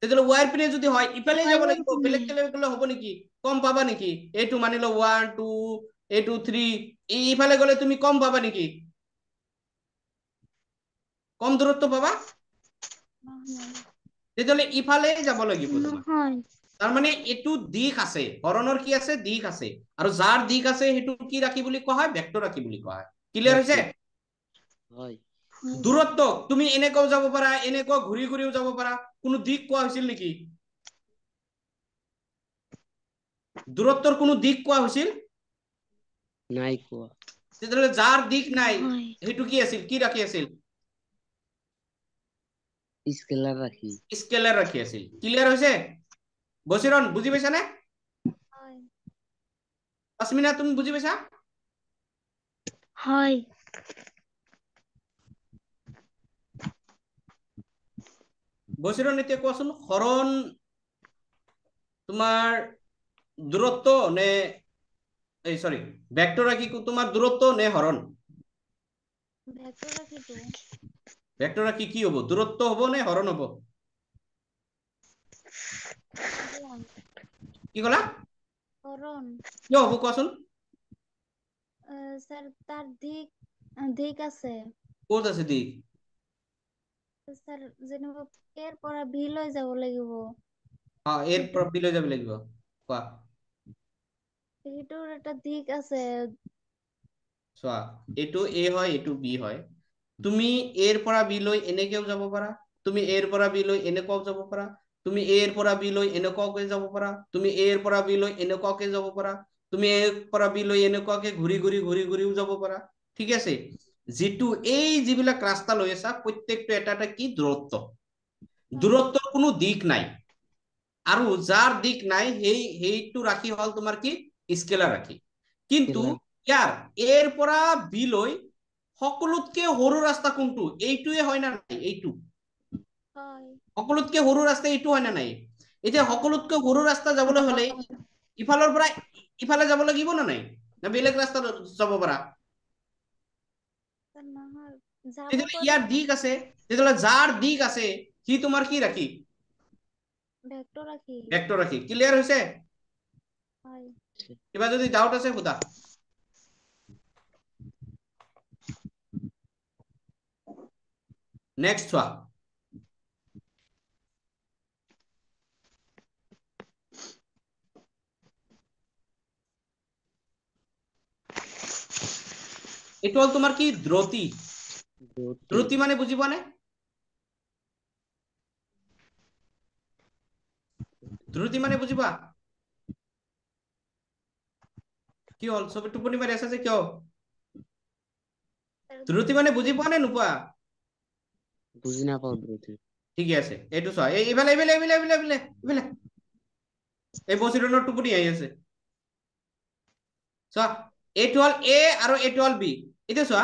তেতিয়া ওয়াইৰ পিনে যদি হয় ইফালে যাব লাগিব বেলেগ বেলেগ গ'লে হ'ব নেকি কম পাবা নেকি এইটো মানি ল ওৱান টু এইটো থ্ৰী এইফালে গ'লে তুমি কম পাবা নেকি কম দূৰত্ব পাবা তেতিয়াহ'লে ইফালে যাব লাগিব তাৰমানে এইটো দিশ আছে হৰণৰ কি আছে দিশ আছে আৰু যাৰ দিশ আছে সেইটো কি ৰাখি বুলি কোৱা হয় ভেক্টৰ ৰাখি বুলি কোৱা হয় ক্লিয়াৰ হৈছে হয় দূৰত্ব তুমি এনেকুৱাও যাব পাৰা এনেকুৱা ঘূৰি ঘূৰিও যাব পাৰা কোনো দিশ কোৱা হৈছিল নেকি দূৰত্বৰ কোনো দিশ কোৱা হৈছিল নাই কোৱা তেতিয়াহ'লে যাৰ দিশ নাই সেইটো কি আছিল কি ৰাখি আছিল বছিৰণ এতিয়া কোৱাচোন শৰণ তোমাৰ দূৰত্ব নে এই চৰি ভেক্টৰ আঁকি তোমাৰ দূৰত্ব নে হৰণ ভেক্টৰ আঁকি কি হ'ব দূৰত্ব হ'ব নে হৰণ হ'ব কি ক'লা হৰণ কিয় হ'ব কোৱাচোন স্যাৰ তাৰ দিক দিক আছে কোত দিক ছাৰ যেনিবা এৰ পৰা বি লৈ যাব লাগিব অ এটা দিক আছে চোৱা এইটো এ হয় এইটো বি হয় তুমি এৰ পৰা বি লৈ এনেকেও যাব পাৰা তুমি এৰ পৰা বি লৈ এনেকুৱাও যাব পাৰা তুমি এৰ পৰা বি লৈ এনেকুৱাকৈ যাব পাৰা তুমি এৰ পৰা বি লৈ এনেকুৱাকৈ যাব পাৰা তুমি এৰ পৰা বি লৈ এনেকুৱাকৈ ঘূৰি ঘূৰি ঘূৰি ঘূৰিও যাব পাৰা ঠিক আছে যিটো এই যিবিলাক ৰাস্তা লৈ আছা প্ৰত্যেকটো এটা এটা কি দূৰত্ব দূৰত্বৰ কোনো দিশ নাই আৰু যাৰ দিশ নাই সেই সেইটো ৰাখি হ'ল তোমাৰ কি স্কেলাৰ ৰাখি কিন্তু ইয়াৰ এৰ পৰা বিলৈ সকলোতকে সৰু ৰাস্তা কোনটো এইটোৱে হয় না নাই এইটো সকলোতকে সৰু ৰাস্তা এইটো হয় না নাই এতিয়া সকলোতকে সৰু ৰাস্তা যাবলৈ হলে ইফালৰ পৰা ইফালে যাব লাগিব নে নাই বেলেগ ৰাস্তা যাব পাৰা তেজিয়ার দিক আছে তাহলে জার দিক আছে কি তোমার কি থাকি ভেক্টর থাকি ভেক্টর থাকি ক্লিয়ার হইছে এবার যদি डाउट আছে পুদা নেক্সট ওয়ান ইট অল তোমার কি দ্রুতি ৰুটি মানে বুজি পোৱা নে ধ্ৰুতি মানে বুজি পোৱা কি হল চবে টোপনি মাৰি আছা যে কিয় ধ্ৰুতি মানে বুজি পোৱা নে নোপোৱা বুজি নাপাওঁ ধ্ৰুতি ঠিকে আছে এইটো চোৱা এই এইফালে এইফালে এইফালে এইফালে এইফালে এইফালে এই বছৰ টোপনি আহি আছে চোৱা এইটো হল এ আৰু এইটো হল বি এতিয়া চোৱা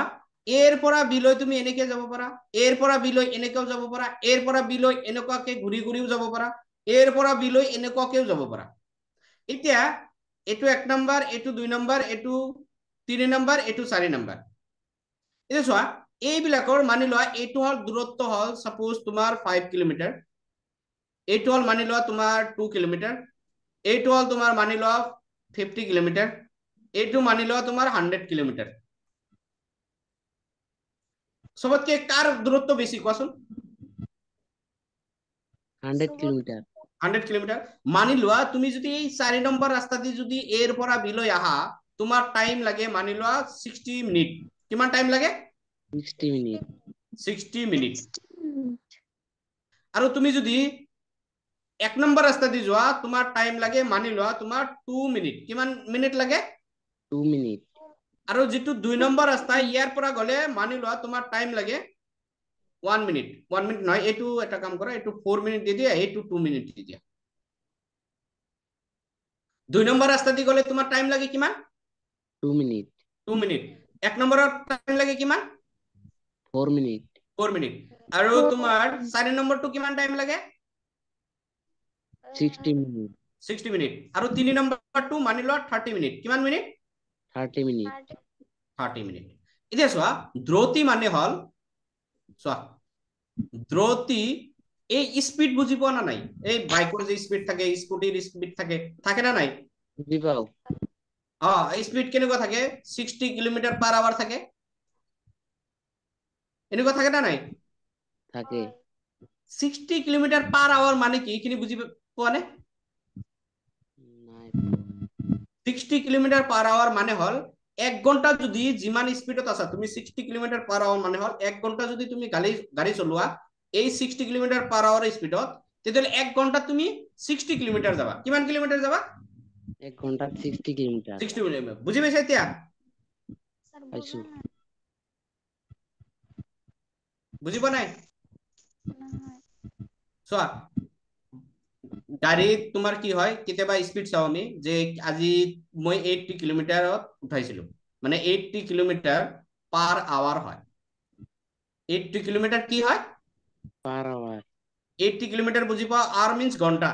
এৰ পৰা বিলৈ তুমি এনেকে যাব পাৰা এৰ পৰা বিলৈ এনেকেও যাব পাৰা এৰ পৰা বিলৈ এনেকুৱাকে ঘূৰি ঘূৰিও যাব পাৰা এৰ পৰা বিলৈ এনেকুৱাকেও যাব পাৰা এতিয়া এইটো এক নম্বৰ এইটো দুই নম্বৰ এইটো তিনি নম্বৰ এইটো চাৰি নম্বৰ এতিয়া চোৱা এইবিলাকৰ মানি লোৱা এইটো হল দূৰত্ব হল চাপোজ তোমাৰ ফাইভ কিলোমিটাৰ এইটো হল মানি লোৱা তোমাৰ টু কিলোমিটাৰ এইটো হল তোমাৰ মানি লোৱা ফিফটি কিলোমিটাৰ এইটো মানি লোৱা তোমাৰ হাণ্ড্ৰেড কিলোমিটাৰ সবচেয়ে কার দূরত্ব বেশি তুমি যদি এক নম্বর রাস্তা দিয়ে যাওয়া তোমার টাইম লাগে মানি লওয়া তোমার 2 মিনিট কিমান মিনিট লাগে আৰু যিটো দুই নম্বৰ ৰাস্তা ইয়াৰ পৰা গলে মানি লোৱা তোমাৰ টাইম লাগে ওৱান মিনিট ওৱান মিনিট নহয় এইটো এটা কাম কৰা এইটো ফ'ৰ মিনিট দি দিয়া সেইটো টু মিনিট দি দিয়া দুই নম্বৰ ৰাস্তা দি গলে তোমাৰ টাইম লাগে কিমান টু মিনিট টু মিনিট এক নম্বৰত টাইম লাগে কিমান ফ'ৰ মিনিট ফ'ৰ মিনিট আৰু তোমাৰ চাৰি নম্বৰটো কিমান টাইম লাগে সিক্সটি মিনিট সিক্সটি মিনিট আৰু তিনি নম্বৰটো মানি লোৱা থাৰ্টি মিনিট কিমান মিনিট 30 মিনিট 30 মিনিট ইদে সোয়া দ্রোতি মানে হল সোয়া দ্রোতি এ স্পিড বুঝিব না নাই এ বাইকৰ যে স্পিড থাকে স্কুটিৰ স্পিড থাকে থাকে না নাই বিবাও অ স্পিড কেনে কথা থাকে 60 কিলোমিটার পার আওয়ার থাকে এনে কথা থাকে না নাই থাকে 60 কিলোমিটার পার আওয়ার মানে কি কিনি বুঝিব পোৱা নাই সিক্সটি কিলোমিটার পার আওয়ার মানে হল এক ঘন্টা যদি যিমান স্পীডত আসা তুমি সিক্সটি কিলোমিটার পার আওয়ার মানে হল এক ঘন্টা যদি তুমি গাড়ী গাড়ি চলোৱা এই সিক্সটি কিলোমিটার পার আওয়ার স্পীডত তেতিয়াহ'লে এক ঘন্টা তুমি সিক্সটি কিলোমিটার যাবা কিমান কিলোমিটার যাবা এক ঘন্টা সিক্সটি কিলোমিটার সিক্সটি কিলোমিটার বুজি পাইছা এতিয়া বুজি নাই চোৱা গাড়ী তোমাৰ কি হয় কেতিয়াবা স্পীড চাওঁ আমি যে আজি মই এইটটি কিলোমিটাৰত উঠাইছিলো মানে এইটটি কিলোমিটাৰ পাৰ আৱাৰ হয় এইটটি কিলোমিটাৰ কি হয় পাৰ আৱাৰ এইটটি কিলোমিটাৰ বুজি পোৱা আৱাৰ মিনছ ঘণ্টা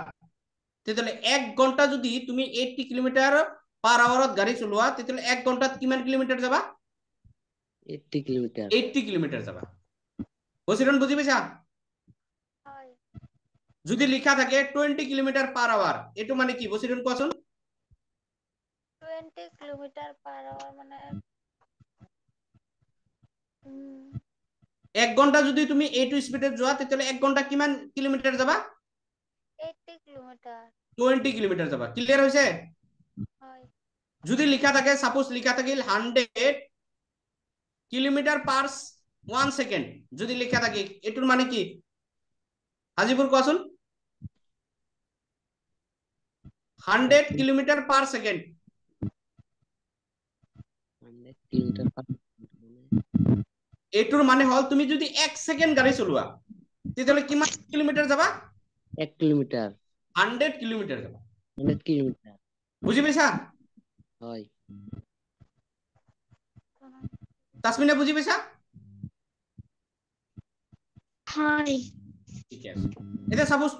তেতিয়াহ'লে এক ঘণ্টা যদি তুমি এইটটি কিলোমিটাৰ পাৰ আৱাৰত গাড়ী চলোৱা তেতিয়াহ'লে এক ঘণ্টাত কিমান কিলোমিটাৰ যাবা এইটটি কিলোমিটাৰ এইটটি কিলোমিটাৰ যাবা বুজি পাইছা যদি লিখা থাকে 20 কিলোমিটার পার আওয়ার এটো মানে কি বসিরন কোসন 20 কিলোমিটার পার আওয়ার মানে 1 ঘন্টা যদি তুমি এ টু স্পিডে যোয়া তাহলে 1 ঘন্টা কিমান কিলোমিটার যাবা 80 কিলোমিটার 20 কিলোমিটার যাবা ক্লিয়ার হইছে হয় যদি লিখা থাকে सपोज লিখা থাকে 100 কিলোমিটার পার 1 সেকেন্ড যদি লিখা থাকে এটোর মানে কি হাজিপুর কোসন হান্ড্রেড কিলোমিটার পার সেকেন্ড এইটোৰ মানে হ'ল তুমি যদি এক ছেকেণ্ড গাড়ী চলোৱা তেতিয়াহ'লে কিমান কিলোমিটাৰ যাবা এক কিলোমিটাৰ হাণ্ড্ৰেড কিলোমিটাৰ যাবা হাণ্ড্ৰেড কিলোমিটাৰ বুজি পাইছা হয় তাসমিনা বুজি পাইছা হয় ঠিক আছে এতিয়া সাপোজ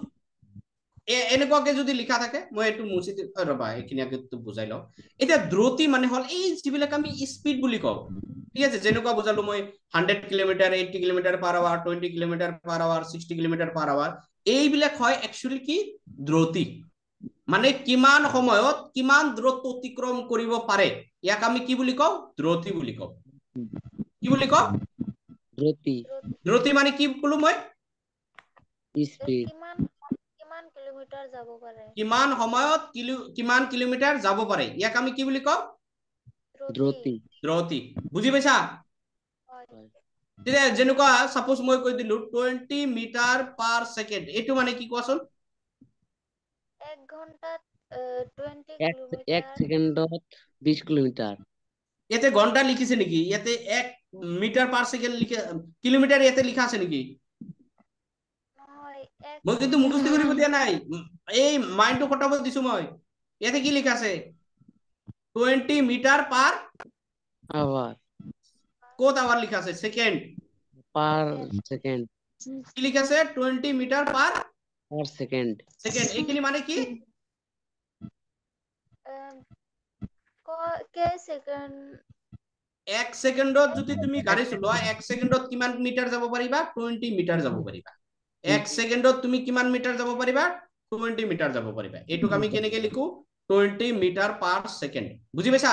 এনেকুৱাকে যদি লিখা থাকে মই এইটো মুচি ৰবা এইখিনি আগে বুজাই লওঁ এতিয়া দ্ৰুতি মানে হ'ল এই যিবিলাক আমি স্পীড বুলি কওঁ ঠিক আছে যেনেকুৱা বুজালো মই hundred kilometre eighty kilometre per hour twenty kilometre per hour sixty kilometre per hour এইবিলাক হয় একচুৱেলি কি দ্ৰুতি মানে কিমান সময়ত কিমান দূৰত্ব অতিক্ৰম কৰিব পাৰে ইয়াক আমি কি বুলি কওঁ দ্ৰুতি বুলি কওঁ কি বুলি কওঁ দ্ৰুতি দ্ৰুতি মানে কি কলো মই স্পীড কিমান সময়ত কিমান কিলোমিটাৰ যাব পাৰে ইয়াক আমি কি বুলি কওঁ দ্ৰুতি বুজি পাইছা তেতিয়া যেনেকুৱা চাপোজ মই কৈ দিলো টুৱেণ্টি মিটাৰ পাৰ ছেকেণ্ড এইটো মানে কি কোৱাচোন ঘণ্টা লিখিছে নেকি ইয়াতে এক মিটাৰ পাৰ ছেকেণ্ড কিলোমিটাৰ ইয়াতে লিখা আছে নেকি মই কিন্তু মুখস্থ কৰিব দিয়া নাই এই মাইণ্ডটো খটাব দিছো মই ইয়াতে কি লিখা আছে টুৱেণ্টি মিটাৰ পাৰ আৱাৰ ক'ত আৱাৰ লিখা আছে ছেকেণ্ড পাৰ ছেকেণ্ড কি লিখা আছে twenty metre per per second second এইখিনি মানে কি এক ছেকেণ্ডত যদি তুমি গাড়ী চলোৱা এক ছেকেণ্ডত কিমান মিটাৰ যাব পাৰিবা টুৱেণ্টি মিটাৰ যাব পাৰিবা এক সেকেন্ডত তুমি কিমান মিটাৰ যাব পাৰিবা টুৱেণ্টি মিটাৰ যাব পাৰিবা এইটোক আমি কেনেকে লিখো টুৱেণ্টি মিটাৰ পাৰ ছেকেণ্ড বুজি পাইছা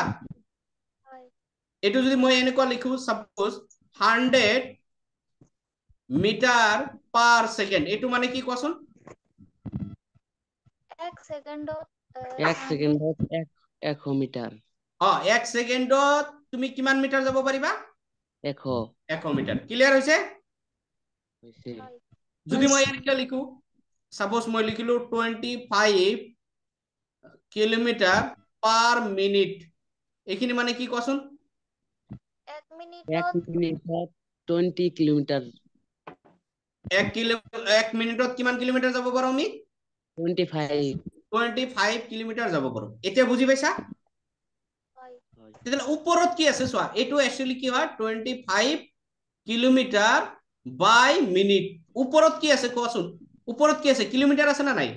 এইটো যদি মই এনেকুৱা লিখো suppose hundred metre per second এইটো মানে কি কোৱাচোন কিমান মিটাৰ যাব পাৰিবা এশ এশ মিটাৰ ক্লিয়াৰ হৈছে যদি মই এনেকে লিখো সাপোজ মই লিখিলো twenty five kilometre per minute এইখিনি মানে কি কোৱাচোন এক মিনিটত কিমান কিলোমিটাৰ যাব পাৰো আমি টুৱেণ্টি ফাইভ কিলোমিটাৰ যাব পাৰো এতিয়া বুজি পাইছা তেতিয়াহ'লে ওপৰত কি আছে চোৱা এইটো একচুৱেলি কি হয় twenty five kilometre by minute ওপৰত কি আছে কোৱাচোন ওপৰত কি আছে কিলোমিটাৰ আছে না নাই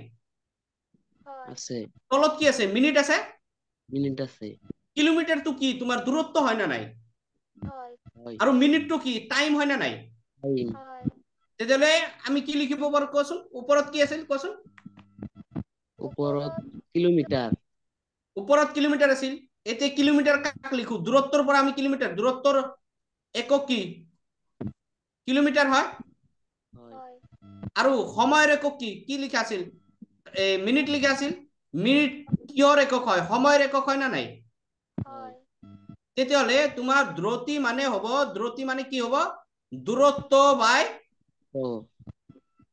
আছে তলত কি আছে মিনিট আছে মিনিট আছে কিলোমিটাৰটো কি তোমাৰ দূৰত্ব হয় না নাই আৰু মিনিটটো কি টাইম হয় না নাই তেতিয়াহ'লে আমি কি লিখিব পাৰো কোৱাচোন ওপৰত কি আছিল কোৱাচোন ওপৰত কিলোমিটাৰ ওপৰত কিলোমিটাৰ আছিল এতিয়া কিলোমিটাৰ কাক লিখো দূৰত্বৰ পৰা আমি কিলোমিটাৰ দূৰত্বৰ একক কি কিলোমিটাৰ হয় আৰু সময়ৰ একক কি কি লিখা আছিল মিনিট লিখা আছিল মিনিট কিয়ৰ একক হয় সময়ৰ একক হয় না নাই তেতিয়াহলে তোমাৰ দ্ৰতি মানে হব দ্ৰতি মানে কি হব দূৰত্ব বাই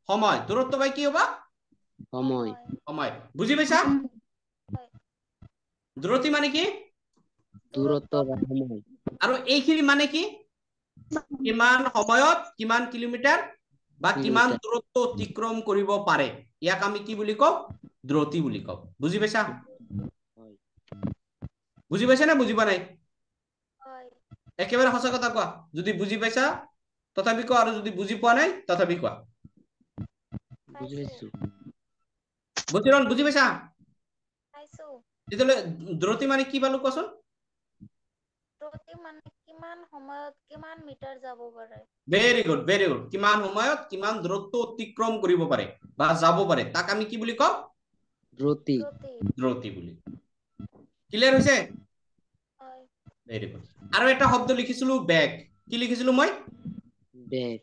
সময় দূৰত্ব বাই কি হব সময় সময় বুজি পাইছা দূৰত্ব মানে কি দূৰত্ব বাই সময় আৰু এইখিনি মানে কি কিমান সময়ত কিমান কিলোমিটাৰ বা কিমান দূৰত্ব অতিক্ৰম কৰিব পাৰে ইয়াক আমি কি বুলি কওঁ দ্ৰতি বুলি কওঁ বুজি পাইছা বুজি পাইছা নে বুজি পোৱা নাই একেবাৰে সঁচা কথা কোৱা যদি বুজি পাইছা তথাপি কোৱা আৰু যদি বুজি পোৱা নাই তথাপি কোৱা বুজি পাইছা তেতিয়াহ'লে দ্ৰতি মানে কি পালো কোৱাচোন কিমান সময়ত কিমান মিটাৰ যাব পাৰে ভেৰি গুড ভেৰি গুড কিমান সময়ত কিমান দূৰত্ব অতিক্ৰম কৰিব পাৰে বা যাব পাৰে তাক আমি কি বুলি কওঁ দ্ৰুতি দ্ৰুতি বুলি ক্লিয়াৰ হৈছে ভেৰি গুড আৰু এটা শব্দ লিখিছিলো বেগ কি লিখিছিলো মই বেগ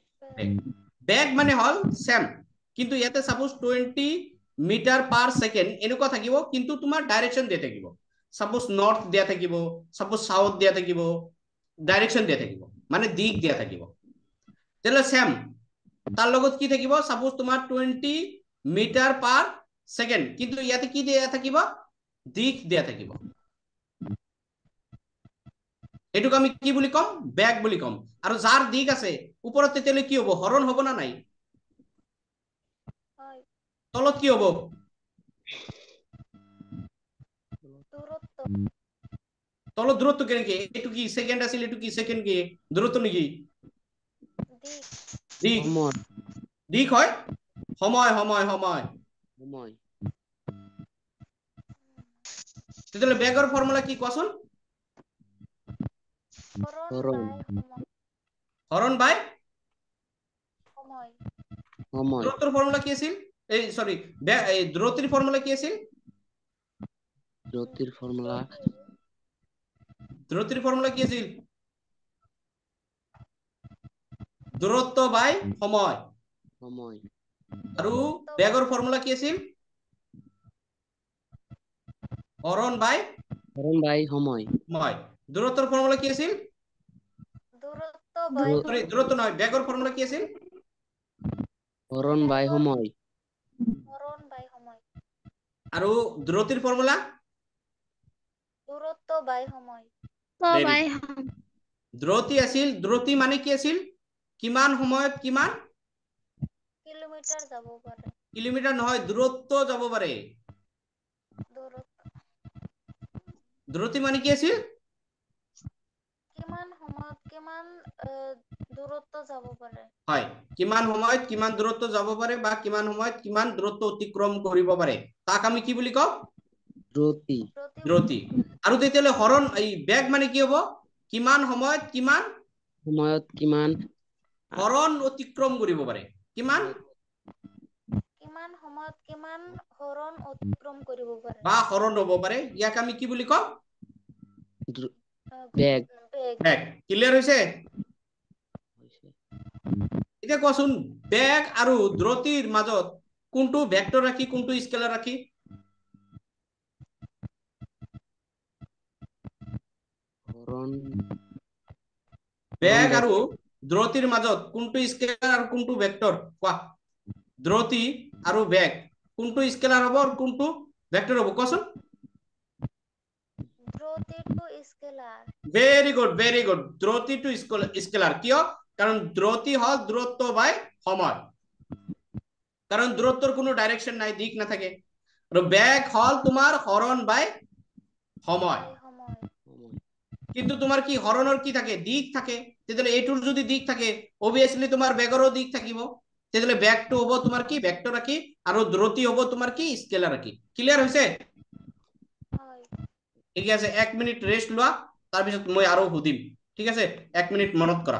বেগ মানে হল সেম কিন্তু ইয়াতে suppose twenty metre per second এনেকুৱা থাকিব কিন্তু তোমাৰ ডাইৰেকশ্যন দিয়া থাকিব চাপোজ নৰ্থ দিয়া থাকিব চাপোজ চাউথ দিয়া থাকিব ডাইৰেকশ্যন দিয়া থাকিব মানে দিশ দিয়া থাকিব তেতিয়াহ'লে চেম তাৰ লগত কি থাকিব চাপোজ তোমাৰ টুৱেণ্টি মিটাৰ পাৰ ছেকেণ্ড কিন্তু ইয়াতে কি দিয়া থাকিব দিশ দিয়া থাকিব এইটোক আমি কি বুলি ক'ম বেগ বুলি ক'ম আৰু যাৰ দিশ আছে ওপৰত তেতিয়ালৈ কি হ'ব হৰণ হ'ব না নাই তলত কি হ'ব తొల কি সেকেন্ড సెకండ్ అసలు কি সেকেন্ড কি দূরত্ব নাকি দিক দিক হয় সময় সময় সময় সময় তাহলে বেগৰ ফৰ্মুলা কি কোৱাচোন হৰণ বাই দূৰত্বৰ ফৰ্মুলা কি আছিল এই চৰি দূরত্বের ফৰ্মুলা কি আছিল দূরত্বের ফৰ্মুলা দূরত্বের ফর্মুলা কি আছিল দূরত্ব বাই সময় সময় আর বেগৰ ফর্মুলা কি আছিল হৰণ বাই হৰণ বাই সময় সময় দূৰত্বৰ ফর্মুলা কি আছিল দূৰত্ব বাই দূৰত্ব নহয় কি আছিল হৰণ বাই সময় হৰণ বাই সময় আৰু বাই সময় দ্ৰতি আছিল দ্ৰতি মানে কি আছিল কিমান সময়ত কিমান কিলোমিটাৰ নহয় দূৰত্ব যাব পাৰে দ্ৰতি মানে কি আছিল হয় কিমান সময়ত কিমান দূৰত্ব যাব পাৰে বা কিমান সময়ত কিমান দূৰত্ব অতিক্ৰম কৰিব পাৰে তাক আমি কি বুলি কওঁ দ্ৰুতি দ্ৰুতি আৰু তেতিয়াহ'লে হৰণ এই বেগ মানে কি হ'ব কিমান সময়ত কিমান সময়ত কিমান হৰণ অতিক্ৰম কৰিব পাৰে কিমান বা হৰণ হ'ব পাৰে ইয়াক আমি কি বুলি কম ক্লিয়াৰ হৈছে এতিয়া কোৱাচোন বেগ আৰু দ্ৰুতিৰ মাজত কোনটো বেগটো ৰাখি কোনটো স্কেলত ৰাখি কাৰণ বেগ আৰু দ্ৰতিৰ মাজত কোনটো স্কেলাৰ আৰু কোনটো ভেক্টৰ কোৱা দ্ৰতি আৰু বেগ কোনটো স্কেলাৰ হ'ব আৰু কোনটো ভেক্টৰ হ'ব কোৱাচোন ভেৰি গুড ভেৰি গুড দ্ৰতি টু স্কেলাৰ কিয় কাৰণ দ্ৰতি হ'ল দ্ৰত্ব বাই সময় কাৰণ দূৰত্বৰ কোনো ডাইৰেকশ্যন নাই দিশ নাথাকে আৰু বেগ হ'ল তোমাৰ হৰণ বাই সময় কিন্তু তোমার কি হরণর কি থাকে দিক থাকে তেতাহলে এটুর যদি দিক থাকে অবভিয়াসলি তোমার বেগরও দিক থাকিব তাহলে ব্যাক টু হব তোমার কি ভেক্টর কি আৰু দ্রতি হব তোমাৰ কি স্কেলাৰ কি ক্লিয়াৰ হৈছে ঠিক আছে এক মিনিট ৰেষ্ট লোৱা তারপর মই আৰু সুধিম ঠিক আছে এক মিনিট মনত কৰা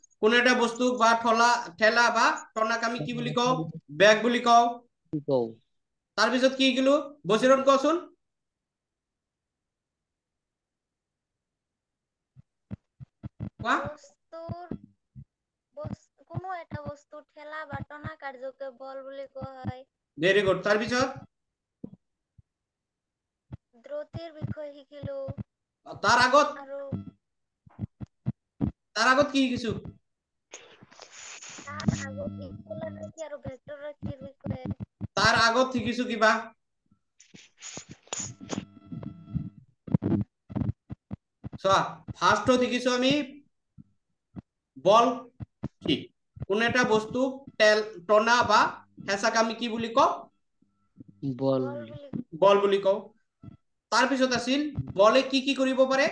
কোন একটা বস্তু বা ঠলা ঠেলা বা টনাক আমি কি বুলি কওঁ বেগ বুলি কওঁ তাৰপিছত কি শিকিলো বছিৰণ কচোন কোৱা কোনো এটা বস্তু ঠেলা বা টনা কাৰ্যকে বল বুলি কোৱা ভেৰি গুড তাৰপিছত দ্ৰতিৰ বিষয়ে শিকিলো তাৰ আগত তাৰ আগত কি শিকিছো তার আগত থেকে কিছু কিবা ফার্স্ট দেখিছো আমি বল কি কোন এটা বস্তু টনা বা হেঁচাক আমি কি বলি কওঁ বল বল বলি বুলি তার পিছত আছিল বলে কি কি করিব পারে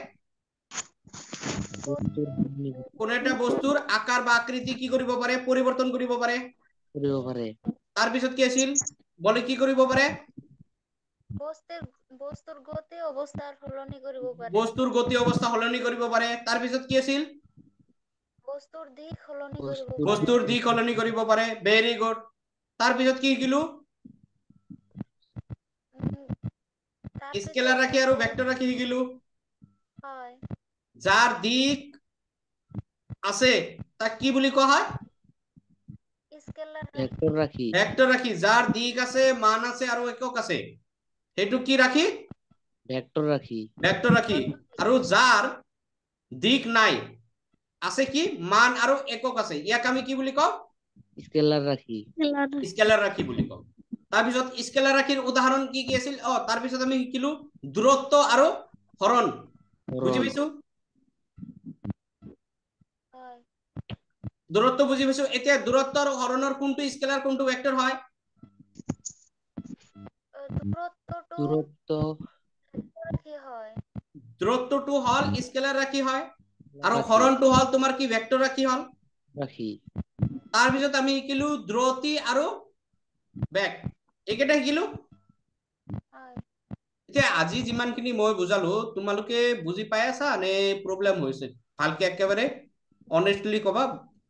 কোনো এটা বস্তুৰ আকাৰ বা আকৃতি কি কৰিব পাৰে পৰিৱৰ্তন কৰিব পাৰে কৰিব পাৰে তাৰ পিছত কি আছিল বলে কি কৰিব পাৰে বস্তুৰ গতি অৱস্থা সলনি কৰিব পাৰে তাৰ পিছত কি আছিল বস্তুৰ দিশ সলনি কৰিব পাৰে ভেৰি গুড তাৰ পিছত কি শিকিলো স্কেলাৰ ৰাখি আৰু ভেক্টৰ ৰাখি শিকিলো হয় যার দিক আছে তা কি বলি রাখি যার দিক আছে মান আছে আর একক আছে সেইটো কি রাখি রাখি ভেক্টর রাখি দিক নাই আছে কি মান আৰু একক আছে ইয়াক আমি কি বুলি কওঁ স্কেলাৰ ৰাখি বুলি কওঁ তাৰপিছত স্কেলাৰ ৰাখিৰ উদাহৰণ কি কি আছিল অ তাৰপিছত আমি শিকিলো দূৰত্ব আৰু হৰণ বুজি পাইছো দূৰত্ব বুজি পাইছো এতিয়া দূরত্বর হরণর কোনটো স্কেলার কোনটো ভেক্টর হয় দূরত্ব দূরত্ব টু হল স্কেলার রাখি হয় আর হরণ হল তোমার কি ভেক্টর রাখি হল রাখি তার পিছত আমি ইকিলু দ্রতি আর বেগ একেটা ইকিলু এতিয়া আজি যিমানখিনি মই বুজালো তোমালোকে বুজি পাই আছা নে প্রবলেম হৈছে ভালকে একেবাৰে অনেস্টলি কবা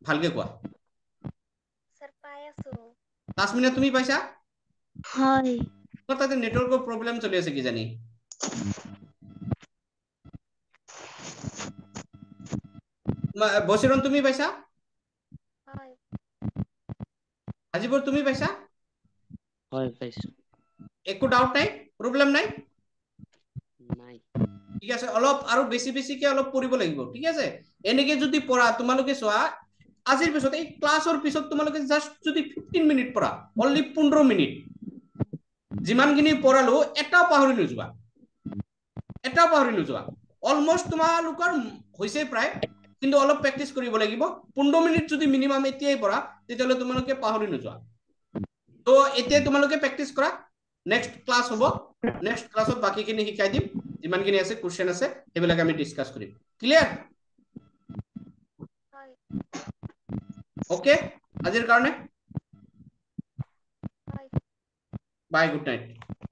ভালকে কোৱা তাসমিনা তুমি পাইছা হয় তোৰ তাতে নেটৱৰ্কৰ প্ৰব্লেম চলি আছে কি জানি বচিৰণ তুমি পাইছা আজিবোৰ তুমি পাইছা হয় পাইছো একো ডাউট নাই প্ৰব্লেম নাই নাই ঠিক আছে অলপ আৰু বেছি বেছিকে অলপ পঢ়িব লাগিব ঠিক আছে এনেকে যদি পঢ়া তোমালোকে চোৱা আজিৰ পিছত এই ক্লাছৰ পিছত তোমালোকে জাষ্ট যদি ফিফটিন মিনিট পৰা অনলি পোন্ধৰ মিনিট যিমানখিনি পঢ়ালো এটাও পাহৰি নোযোৱা এটাও পাহৰি নোযোৱা অলমষ্ট তোমালোকৰ হৈছে প্ৰায় কিন্তু অলপ প্ৰেক্টিছ কৰিব লাগিব পোন্ধৰ মিনিট যদি মিনিমাম এতিয়াই পৰা তেতিয়াহ'লে তোমালোকে পাহৰি নোযোৱা ত' এতিয়াই তোমালোকে প্ৰেক্টিছ কৰা নেক্সট ক্লাছ হ'ব নেক্সট ক্লাছত বাকীখিনি শিকাই দিম যিমানখিনি আছে কুৱেশ্যন আছে সেইবিলাক আমি ডিছকাছ কৰিম ক্লিয়াৰ অ'কে আজিৰ কাৰণে বাই গুড নাইট